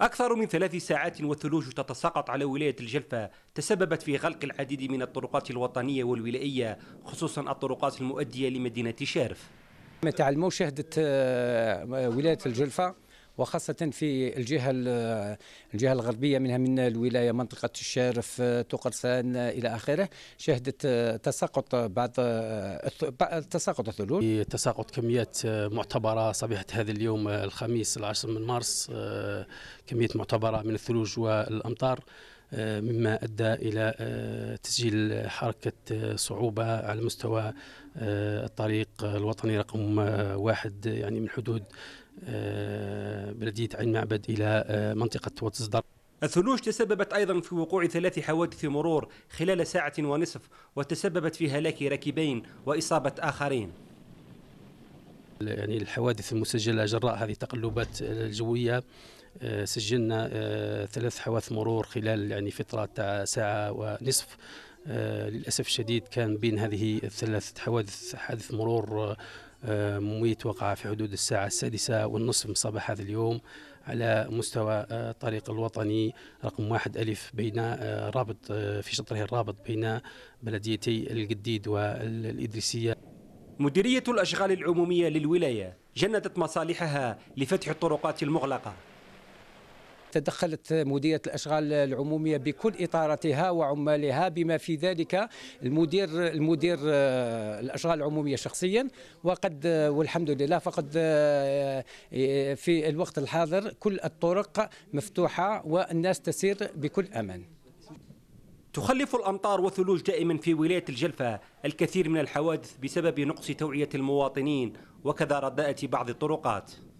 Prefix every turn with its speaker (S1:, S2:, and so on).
S1: أكثر من ثلاث ساعات والثلوج تتساقط على ولاية الجلفة تسببت في غلق العديد من الطرقات الوطنية والولائية خصوصا الطرقات المؤدية لمدينة شارف
S2: متاع شهدت آه، ولاية الجلفة وخاصة في الجهة الجهة الغربية منها من الولاية منطقة الشارف تقرسان
S3: إلى آخره شهدت تساقط بعض تساقط الثلول تساقط كميات معتبرة صبيحة هذا اليوم الخميس العاشر من مارس كمية معتبرة من الثلوج والأمطار آه، مما ادى الى آه، تسجيل حركه آه، صعوبه على مستوى الطريق الوطني رقم واحد يعني من حدود بلديه عين
S1: معبد الى منطقه وتزدر الثلوج تسببت أيضا في وقوع ثلاث حوادث مرور خلال ساعة ونصف وتسببت في هلاك راكبين وإصابة آخرين
S3: يعني الحوادث المسجله جراء هذه التقلبات الجويه آه، سجلنا آه، ثلاث حوادث مرور خلال يعني فتره تاع ساعه ونصف آه، للاسف الشديد كان بين هذه الثلاث حوادث حادث مرور مميت وقع في حدود الساعة السادسة والنصف من صباح هذا اليوم على مستوى الطريق الوطني رقم واحد ألف بين رابط في شطره
S1: الرابط بين بلديتي الجديد والإدريسية مديرية الأشغال العمومية للولاية جندت مصالحها لفتح الطرقات المغلقة
S2: تدخلت مديريه الاشغال العموميه بكل اطارتها وعمالها بما في ذلك المدير المدير آه، الاشغال العموميه شخصيا وقد آه، والحمد لله فقد آه، في الوقت الحاضر كل
S1: الطرق مفتوحه والناس تسير بكل امان تخلف الأمطار والثلوج دائما في ولاية الجلفة الكثير من الحوادث بسبب نقص توعية المواطنين وكذا رداءة بعض الطرقات